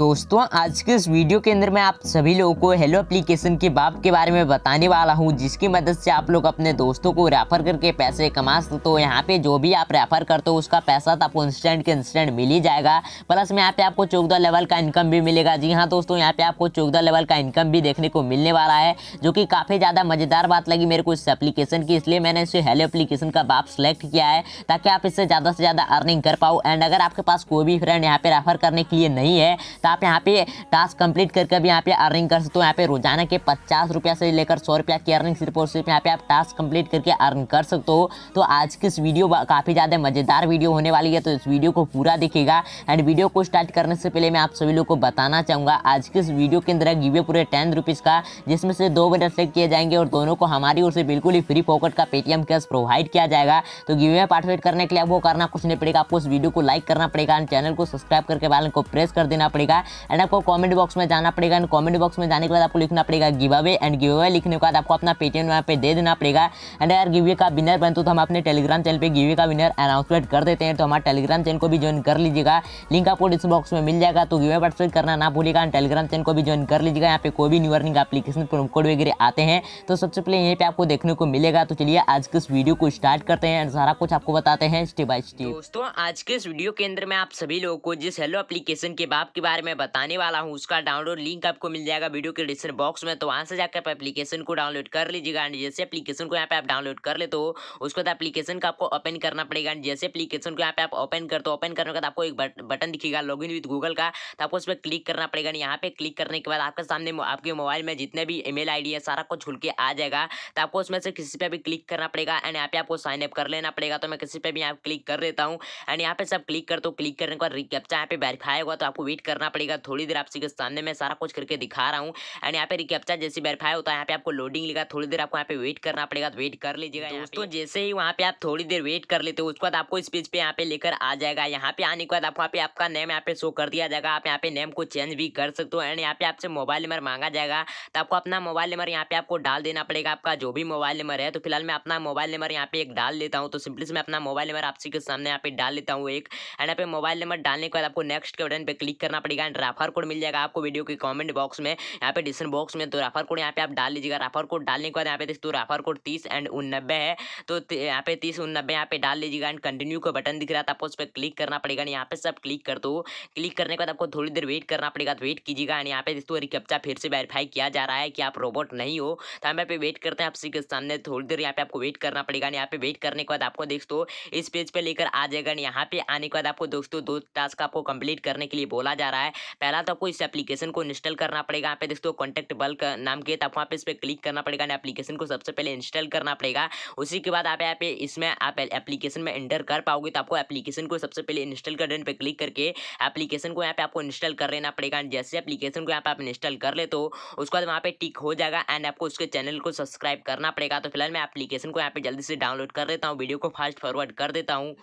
दोस्तों आज के इस वीडियो के अंदर मैं आप सभी लोगों को हेलो एप्लीकेशन के बाप के बारे में बताने वाला हूं जिसकी मदद से आप लोग अपने दोस्तों को रेफर करके पैसे कमा सकते हो यहाँ पे जो भी आप रेफर करते हो उसका पैसा तो आपको इंस्टेंट के इंस्टेंट मिल ही जाएगा प्लस में यहाँ पे आपको चौदह लेवल का इनकम भी मिलेगा जी हाँ दोस्तों यहाँ पे आपको चौदह लेवल का इनकम भी देखने को मिलने वाला है जो कि काफ़ी ज़्यादा मज़ेदार बात लगी मेरे को इस एप्लीकेशन की इसलिए मैंने इसे हेलो एप्लीकेशन का बाप सेलेक्ट किया है ताकि आप इससे ज़्यादा से ज़्यादा अर्निंग कर पाओ एंड अगर आपके पास कोई भी फ्रेंड यहाँ पे रेफर करने के लिए नहीं है तो आप यहाँ पे टास्क कंप्लीट करके भी यहाँ पे अर्निंग कर सकते हो यहाँ पे रोजाना के पचास रुपया से लेकर सौ रुपया की अर्निंग सिर्फ और सिर्फ यहाँ पे आप टास्क कंप्लीट करके अर्न कर सकते हो तो आज की इस वीडियो काफ़ी ज़्यादा मज़ेदार वीडियो होने वाली है तो इस वीडियो को पूरा देखेगा एंड वीडियो को स्टार्ट करने से पहले मैं आप सभी लोग को बताना चाहूँगा आज की इस वीडियो के अंदर गिवे पूरे टेन रुपीज़ का जिसमें से दो विनर सेलेक्ट किए जाएंगे और दोनों को हमारी ओर से बिल्कुल ही फ्री पॉकेट का पेटीएम कैश प्रोवाइड किया जाएगा तो गिवे में पार्टिसिपेट करने के लिए आपको करना कुछ नहीं पड़ेगा आपको इस वीडियो को लाइक करना पड़ेगा एंड चैनल को सब्सक्राइब करके बैलन को प्रेस कर देना पड़ेगा पड़ेगा एंड आपको कॉमेंट बॉक्स में जाना पड़ेगा एंड कॉमेंट बॉक्स में जाने के बाद आपको लिखना पड़ेगा गिवावे एंड गिवावे लिखने के बाद आपको अपना पेटीएम वहाँ पे दे देना पड़ेगा एंड यार गिवे का विनर बन तो, तो हम अपने टेलीग्राम चैनल पर गिवे का विनर अनाउंसमेंट कर देते हैं तो हमारे टेलीग्राम चैनल को भी ज्वाइन कर लीजिएगा लिंक आपको डिस्क्रिप्शन बॉक्स में मिल जाएगा तो गिवे पार्टिसिपेट करना ना भूलेगा एंड टेलीग्राम चैनल को भी ज्वाइन कर लीजिएगा यहाँ पे कोई भी new earning application promo code वगैरह आते हैं तो सबसे पहले यहीं पर आपको देखने को मिलेगा तो चलिए आज के इस वीडियो को स्टार्ट करते हैं एंड सारा कुछ आपको बताते हैं स्टेप बाय स्टेप दोस्तों आज के इस वीडियो के अंदर मैं आप सभी लोगों को जिस हेलो एप्लीकेशन के बाप के बारे बारे में बताने वाला हूँ उसका डाउनलोड लिंक आपको मिल जाएगा वीडियो के डिस्क्रिप्शन बॉक्स में तो वहाँ से जाकर आप एप्लीकेशन को डाउनलोड कर लीजिएगा एंड जैसे एप्लीकेशन को यहाँ पे आप डाउनलोड कर ले तो उसके बाद एप्लीकेशन का आपको ओपन करना पड़ेगा एंड जैसे एप्लीकेशन को यहाँ पे आप ओपन कर तो ओपन करने के बाद आपको एक बटन दिखेगा लॉग इन विथ गूगल का तो आपको उस पर क्लिक करना पड़ेगा यहाँ पे क्लिक करने के बाद आपके सामने आपके मोबाइल में जितने भी ईमेल आईडी है सारा कुछ खुल के आ जाएगा तो आपको उसमें से किसी पर भी क्लिक करना पड़ेगा एंड यहाँ पे आपको साइन अप कर लेना पड़ेगा तो मैं किसी पर भी यहाँ क्लिक कर लेता हूँ एंड यहाँ पे सब क्लिक कर तो क्लिक करने के बाद रिक्चा यहाँ पे वेरीफाई होगा तो आपको वेट करना पड़ेगा थोड़ी देर आप के सामने मैं सारा कुछ करके दिखा रहा हूँ एंड यहाँ पे रिकेप्चा जैसे वेरीफाई होता है यहाँ पे आपको लोडिंग लेगा थोड़ी देर आपको यहाँ पे वेट करना पड़ेगा वेट कर लीजिएगा दोस्तों जैसे ही वहाँ पे आप थोड़ी देर वेट कर लेते हो उसके बाद आपको इस पेज पे यहाँ पे लेकर आ जाएगा यहाँ पे आने के बाद आपको आपका नेम यहाँ पे शो कर दिया जाएगा आप यहाँ पे नेम को चेंज भी कर सकते हो एंड यहाँ पे आपसे मोबाइल नंबर मांगा जाएगा तो आपको अपना मोबाइल नंबर यहाँ पे आपको डाल देना पड़ेगा आपका जो भी मोबाइल नंबर है तो फिलहाल मैं अपना मोबाइल नंबर यहाँ पे एक डाल लेता हूँ तो सिंपली से मैं अपना मोबाइल नंबर आपसे के सामने यहाँ पे डाल लेता हूँ एक एंड यहाँ पे मोबाइल नंबर डालने के बाद आपको नेक्स्ट के बटन पे क्लिक करना पड़ेगा लीजिएगा एंड राफर कोड मिल जाएगा आपको वीडियो के कॉमेंट बॉक्स में यहाँ पे डिस्क्रिप्शन बॉक्स में तो राफर कोड यहाँ पे आप डाल लीजिएगा राफर कोड डालने के बाद यहाँ पे देखते तो राफर कोड तीस एंड उन्नबे है तो यहाँ पे तीस उन्नबे यहाँ पे डाल लीजिएगा एंड कंटिन्यू का बटन दिख रहा था आपको उस पर क्लिक करना पड़ेगा यहाँ पे सब क्लिक कर दो क्लिक करने के बाद आपको थोड़ी देर वेट करना पड़ेगा तो वेट कीजिएगा एंड यहाँ पे दोस्तों रिकप्चा फिर से वेरीफाई किया जा रहा है कि आप रोबोट नहीं हो तो हम यहाँ पे वेट करते हैं आपसी के सामने थोड़ी देर यहाँ पे आपको वेट करना पड़ेगा यहाँ पे वेट करने के बाद आपको दोस्तों इस पेज पर लेकर आ जाएगा यहाँ पे आने के बाद आपको दोस्तों दो टास्क आपको कंप्लीट करने के लिए बोला जा रहा है है पहला तो आपको इस एप्लीकेशन को इंस्टॉल करना पड़ेगा यहाँ पे दोस्तों कॉन्टेक्ट बल्क नाम के तो आपको यहाँ पे इस पर क्लिक करना पड़ेगा एप्लीकेशन को सबसे पहले इंस्टॉल करना पड़ेगा उसी के बाद आप यहाँ पे इसमें आप एप्लीकेशन में एंटर कर पाओगे तो आपको एप्लीकेशन को सबसे पहले इंस्टॉल करने पर क्लिक करके एप्लीकेशन को यहाँ पे आपको इंस्टॉल कर लेना पड़ेगा जैसे एप्लीकेशन को यहाँ पे आप इंस्टॉल कर ले तो उसके बाद वहाँ पे टिक हो जाएगा एंड आपको उसके चैनल को सब्सक्राइब करना पड़ेगा तो फिलहाल मैं एप्लीकेशन को यहाँ पे जल्दी से डाउनलोड कर देता हूँ वीडियो को फास्ट फॉरवर्ड कर देता हूँ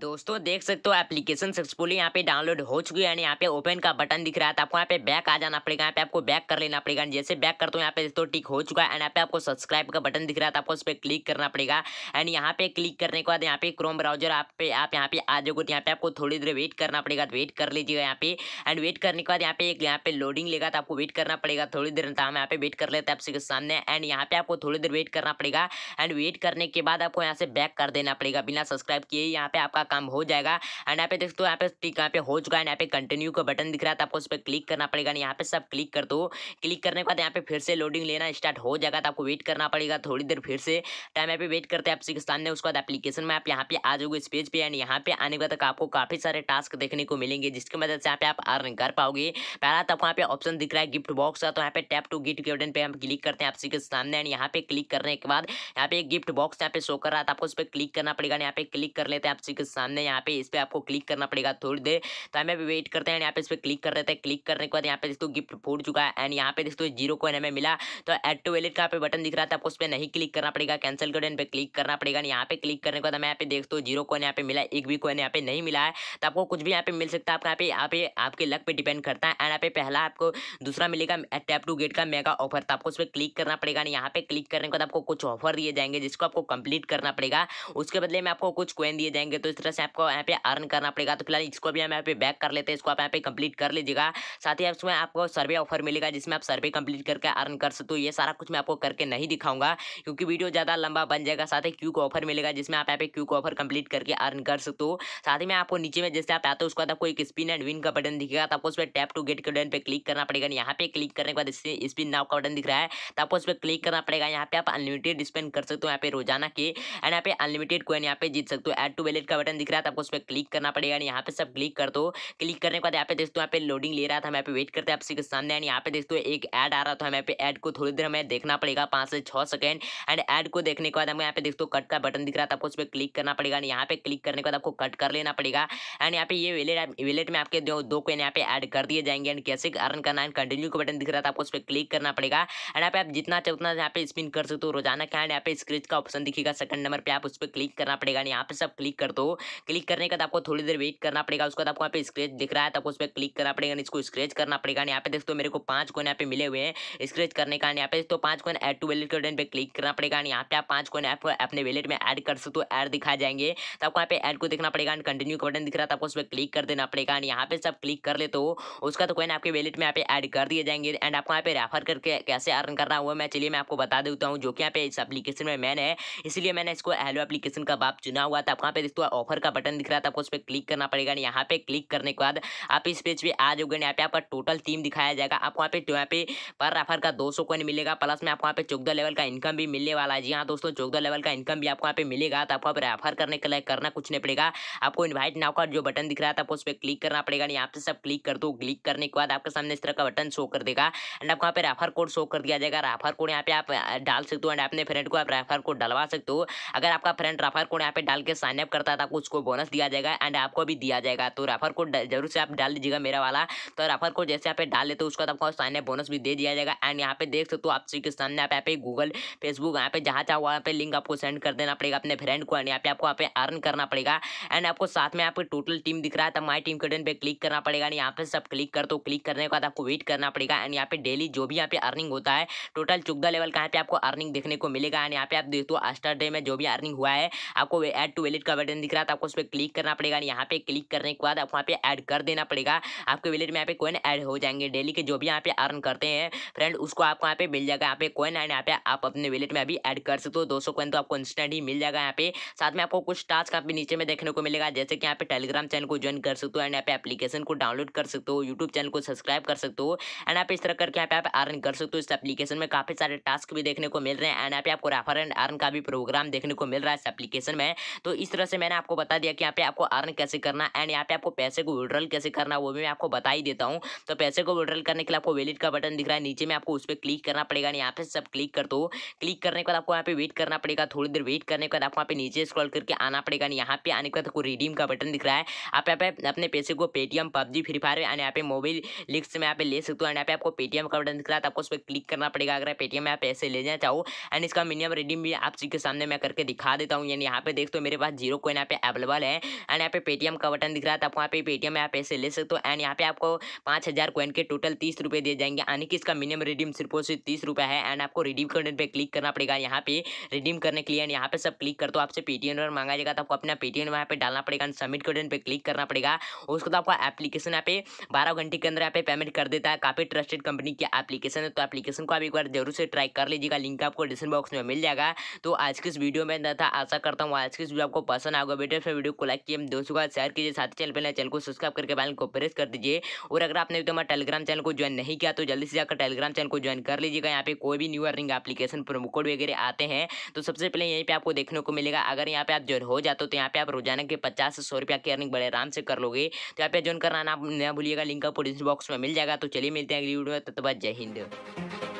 दोस्तों देख सकते हो एप्लीकेशन सक्सेसफुली यहाँ पे डाउनलोड हो चुकी है यहाँ पे ओपन का बटन दिख रहा है तो आपको यहाँ पे बैक आ जाना पड़ेगा यहाँ पे आपको बैक कर लेना पड़ेगा जैसे बैक करते हो यहाँ पे तो टिक हो चुका है एंड यहाँ पे आपको सब्सक्राइब का बटन दिख रहा है आपको उस पर क्लिक करना पड़ेगा एंड यहाँ पे क्लिक करने के बाद यहाँ पे क्रोम ब्राउजर आप पे आप यहाँ पे आ जाओगे यहाँ पे आपको थोड़ी देर वेट करना पड़ेगा तो वेट कर लीजिएगा यहाँ पे एंड वेट करने के बाद यहाँ पे एक यहाँ पे लोडिंग लेगा तो आपको वेट करना पड़ेगा थोड़ी देर तो हम यहाँ पे वेट कर लेते हैं आपसे सामने एंड यहाँ पे आपको थोड़ी देर वेट करना पड़ेगा एंड वेट करने के बाद आपको यहाँ से बैक कर देना पड़ेगा बिना सब्सक्राइब किए यहाँ पे आपका आपका काम हो जाएगा एंड यहाँ पे देख हो यहाँ पे टिक यहाँ पे हो चुका है यहाँ पे कंटिन्यू का बटन दिख रहा था आपको उस पर क्लिक करना पड़ेगा यहाँ पे सब क्लिक कर दो क्लिक करने के बाद यहाँ पे फिर से लोडिंग लेना स्टार्ट हो जाएगा तो आपको वेट करना पड़ेगा थोड़ी देर फिर से टाइम यहाँ पे वेट करते हैं आपके सामने उसके बाद एप्लीकेशन में आप यहाँ पे आ जाओगे इस पेज पे एंड यहाँ पे आने के बाद आपको काफी सारे टास्क देखने को मिलेंगे जिसकी मदद से यहाँ पे आप अर्न कर पाओगे पहला तो आपको यहाँ पे ऑप्शन दिख रहा है गिफ्ट बॉक्स का तो यहाँ पे टैप टू गिफ्ट के बटन पे हम क्लिक करते हैं आपसी के सामने एंड यहाँ पे क्लिक करने के बाद यहाँ पे गिफ्ट बॉक्स यहाँ पे शो कर रहा था आपको उस पर क्लिक करना पड़ेगा यहाँ पे क्लिक कर लेते हैं आपसी के सामने यहाँ पे इस पर आपको क्लिक करना पड़ेगा थोड़ी देर तो हमें भी वेट करते हैं यहाँ पे इस पर क्लिक कर रहे थे क्लिक करने के बाद यहाँ पे दोस्तों गिफ्ट फूट चुका है एंड यहाँ पे दोस्तों जीरो कोइन हमें मिला तो एड टू वेलेट का बटन दिख रहा था आपको उस पर नहीं क्लिक करना पड़ेगा कैंसिल कर पे क्लिक करना पड़ेगा यहाँ पे क्लिक करने के बाद हमें यहाँ पे देखते हो जीरो कोइन यहाँ पे मिला एक भी कोइन यहाँ पे नहीं मिला है तो आपको कुछ भी यहाँ पे मिल सकता है आपका यहाँ पे यहाँ पे आपके लक पे डिपेंड करता है एंड यहाँ पे पहला आपको दूसरा मिलेगा टैप टू गेट का मेगा ऑफर तो आपको उस पर क्लिक करना पड़ेगा यहाँ पे क्लिक करने के बाद आपको कुछ ऑफर दिए जाएंगे जिसको आपको कंप्लीट करना पड़ेगा उसके बदले में आपको कुछ कोइन दिए जाएंगे तो इस तरह से आपको यहाँ पे अर्न करना पड़ेगा तो फिलहाल इसको भी हम यहाँ पे बैक कर लेते हैं इसको आप यहाँ पे कंप्लीट कर लीजिएगा साथ ही उसमें आपको सर्वे ऑफर मिलेगा जिसमें आप सर्वे कंप्लीट करके अर्न कर सकते हो तो ये सारा कुछ मैं आपको करके नहीं दिखाऊंगा क्योंकि वीडियो ज़्यादा लंबा बन जाएगा साथ ही क्यू को ऑफर मिलेगा जिसमें आप यहाँ पे क्यू को ऑफर कंप्लीट करके अर्न कर सकते हो साथ ही मैं आपको नीचे में जैसे आप आते हो उसके बाद आपको एक स्पिन एंड विन का बटन दिखेगा तो आपको उस पर टैप टू गेट के बटन पर क्लिक करना पड़ेगा यहाँ पे क्लिक करने के बाद स्पिन नाव का बटन दिख रहा है तो आपको उस पर क्लिक करना पड़ेगा यहाँ पे आप अनलिमिटेड स्पेंड कर सकते हो यहाँ पे रोजाना के एंड यहाँ पे अनलिमिटेड कोइन यहाँ पे जीत सकते हो एड टू वेलेट का बटन दिख रहा था आपको उस पर क्लिक करना पड़ेगा एंड यहाँ पे सब क्लिक कर दो क्लिक करने के बाद यहाँ पे दोस्तों यहाँ पे लोडिंग ले रहा था मैं पे वेट करते हैं आपसे के सामने एंड यहाँ पे दोस्तों एक एड आ रहा था मैं पे को थोड़ी देर हमें देखना पड़ेगा पाँच से छः सेकेंड एंड एड को देखने के बाद हमें यहाँ पे दोस्तों कट का बटन दिख रहा था आपको उस पर क्लिक करना पड़ेगा एंड यहाँ पे क्लिक करने के बाद आपको कट कर लेना पड़ेगा एंड यहाँ पे ये वेलेट वेलेट में आपके दो दो यहाँ पे ऐड कर दिए जाएंगे एंड कैसे अर्न करना एंड कंटिन्यू का बटन दिख रहा था आपको उस पर क्लिक करना पड़ेगा एंड यहाँ पे आप जितना चाहे उतना यहाँ पे स्पिन कर सकते हो रोजाना क्या एंड यहाँ पे स्क्रेच का ऑप्शन दिखेगा सेकंड नंबर पे आप उस पर क्लिक करना पड़ेगा यहाँ पे सब क्लिक कर दो क्लिक करने के बाद आपको थोड़ी देर वेट करना पड़ेगा उसके बाद आपको यहाँ पे स्क्रेच दिख रहा है तो आपको उस पर क्लिक करना पड़ेगा इसको स्क्रेच करना पड़ेगा यहाँ पे देखते हो मेरे को पांच कोइन यहाँ पे मिले हुए हैं स्क्रेच करने का यहाँ पे तो पांच कोइन एड टू वेलेट कर पे क्लिक करना पड़ेगा यहाँ पे आप पांच कोइन ऐप अपने वेलेट में एड कर सकते हो एड दिखाए जाएंगे तो आपको यहाँ पे एड को देखना पड़ेगा कंटिन्यू का बटन दिख रहा है आपको उस पर क्लिक कर देना पड़ेगा यहाँ पे सब क्लिक कर ले तो उसका तो कोइन आपके वेलेट में यहाँ पे एड कर दिए जाएंगे एंड आपको यहाँ पे रेफर करके कैसे अर्न करना हुआ मैं चलिए मैं आपको बता देता हूँ जो कि यहाँ पे इस एप्लीकेशन में मैन है इसलिए मैंने इसको हेलो एप्लीकेशन का बाप चुना हुआ था आपको यहाँ पे दोस्तों ऑफर का बटन दिख रहा था आपको उस पर क्लिक करना पड़ेगा यहाँ पे क्लिक करने के बाद आप इस पेज पे आ जाओगे यहाँ पे आपका टोटल टीम दिखाया जाएगा आपको वहाँ पे तो यहाँ पे पर ऑफर का दो सौ मिलेगा प्लस में आपको वहाँ पे चौदह लेवल का इनकम भी मिलने वाला है जी हाँ दोस्तों चौदह लेवल का इनकम भी आपको वहाँ पे मिलेगा तो आपको आप रेफर करने के लिए करना कुछ नहीं पड़ेगा आपको इन्वाइट नाव का जो बटन दिख रहा था आपको उस पर क्लिक करना पड़ेगा यहाँ पे सब क्लिक कर दो क्लिक करने के बाद आपके सामने इस तरह का बटन शो कर देगा एंड आपको वहाँ पे रेफर कोड शो कर दिया जाएगा रेफर कोड यहाँ पे आप डाल सकते हो एंड अपने फ्रेंड को आप रेफर कोड डलवा सकते हो अगर आपका फ्रेंड रेफर कोड यहाँ पे डाल के साइनअप करता है उसको बोनस दिया जाएगा एंड आपको भी दिया जाएगा तो रेफर कोड जरूर से आप डाल दीजिएगा मेरा वाला तो रेफर कोड जैसे यहाँ पे डाल लेते तो उसके बाद आपको सामने बोनस भी दे दिया जाएगा एंड यहाँ पे देख सकते हो आप सी के सामने आप यहाँ पे गूगल फेसबुक यहाँ पे जहाँ चाहो वहाँ पे लिंक आपको सेंड कर देना पड़ेगा अपने फ्रेंड को एंड यहाँ पे आपको यहाँ पे अर्न करना पड़ेगा एंड आपको साथ में आपकी टोटल टीम दिख रहा है तो माई टीम के बटन पे क्लिक करना पड़ेगा एंड यहाँ पे सब क्लिक कर दो क्लिक करने के बाद आपको वेट करना पड़ेगा एंड यहाँ पे डेली जो भी यहाँ पे अर्निंग होता है टोटल चुगदा लेवल का यहाँ पे आपको अर्निंग देखने को मिलेगा एंड यहाँ पे आप देखते हो अस्टर डे में जो भी अर्निंग हुआ है आपको एड टू वेलिट का बटन दिख रहा है साथ आपको उस पर क्लिक करना पड़ेगा यहाँ पे क्लिक करने के बाद आप वहाँ पे ऐड कर देना पड़ेगा आपके वैलेट में यहाँ पे कोइन ऐड हो जाएंगे डेली के जो भी यहाँ पे अर्न करते हैं फ्रेंड उसको आपको यहाँ पे मिल जाएगा यहाँ पे कोइन एंड यहाँ पे आप अपने वैलेट में अभी ऐड कर सकते हो दो सौ कोइन तो आपको इंस्टेंट ही मिल जाएगा यहाँ पे साथ में आपको कुछ टास्क आप नीचे में देखने को मिलेगा जैसे कि यहाँ पे टेलीग्राम चैनल को ज्वाइन कर सकते हो एंड यहाँ पे एप्लीकेशन को डाउनलोड कर सकते हो यूट्यूब चैनल को सब्सक्राइब कर सकते हो एंड आप इस तरह करके यहाँ पे आप अर्न कर सकते हो इस एप्लीकेशन में काफी सारे टास्क भी देखने को मिल रहे हैं एंड यहाँ पे आपको रेफर एंड अर्न का भी प्रोग्राम देखने को मिल रहा है इस एप्लीकेशन में तो इस तरह से मैंने आपको आपको बता दिया कि यहाँ पे आपको अर्न कैसे करना एंड यहाँ पे आपको पैसे को विड्रॉल कैसे करना वो भी मैं आपको बता ही देता हूँ तो पैसे को विड्रॉल करने के लिए आपको वेलिट का बटन दिख रहा है नीचे में आपको उस पर क्लिक करना पड़ेगा यहाँ पे सब क्लिक कर दो क्लिक करने के बाद आपको यहाँ पे वेट करना पड़ेगा थोड़ी देर वेट करने के बाद आपको यहाँ पे नीचे स्क्रॉल करके आना पड़ेगा यहाँ पे आने के बाद आपको रिडीम का बटन दिख रहा है आप यहाँ पे अपने पैसे को Paytm PUBG Free Fire and यहाँ पे मोबाइल लिंक से मैं यहाँ पे ले सकते हो एंड यहाँ पे आपको पेटीएम का बटन दिख रहा है आपको उस पर क्लिक करना पड़ेगा अगर पेटीएम में आप पैसे लेना चाहो एंड इसका मिनिमम रिडीम भी आप के सामने मैं करके दिखा देता हूँ यानी यहाँ पे देख तो मेरे पास जीरो कोइन यहाँ पे अवेलेबल है एंड यहाँ पे पेटीएम का बटन दिख रहा है आपको तो आप वहाँ पे पेटीएम में आप पैसे ले सकते हो एंड यहाँ पे आपको पाँच हज़ार कोइन के टोटल तीस रुपये दिए जाएंगे यानी कि इसका मिनिमम रिडीम सिर्फ और सिर्फ तीस रुपये है एंड आपको रिडीम करने पर क्लिक करना पड़ेगा यहाँ पे रिडीम करने के लिए एंड यहाँ पे सब क्लिक कर दो आपसे पेटीएम नंबर मांगा जाएगा तो आपको अपना पेटीएम यहाँ पे डालना पड़ेगा एंड सबमिट करने पर क्लिक करना पड़ेगा उसके बाद तो आपका एप्लीकेशन यहाँ पे बारह घंटे के अंदर यहाँ पे पेमेंट कर देता है काफ़ी ट्रस्टेड कंपनी की एप्लीकेशन है तो एप्लीकेशन को आप एक बार जरूर से ट्राई कर लीजिएगा लिंक आपको डिस्क्रिप्शन बॉक्स में मिल जाएगा तो आज की इस वीडियो में था आशा करता हूँ आज की इस वीडियो आपको पसंद आएगा बेटे लेटेस्ट वीडियो को लाइक किए दोस्तों का शेयर कीजिए साथ ही चैनल पहले चैनल को सब्सक्राइब करके बैल को प्रेस कर दीजिए और अगर आपने तो हमारे टेलीग्राम चैनल को ज्वाइन नहीं किया तो जल्दी से जाकर टेलीग्राम चैनल को ज्वाइन कर लीजिएगा यहाँ पे कोई भी new earning application promo code वगैरह आते हैं तो सबसे पहले यहीं पर आपको देखने को मिलेगा अगर यहाँ पे आप ज्वाइन हो जाते तो यहाँ पे आप रोजाना के पचास से सौ रुपया की अर्निंग बड़े आराम से कर लोगे तो यहाँ पे ज्वाइन करना आप ना भूलिएगा लिंक आपको डिस्क्रिप्शन बॉक्स में मिल जाएगा तो चलिए मिलते हैं अगली वीडियो में तब जय हिंद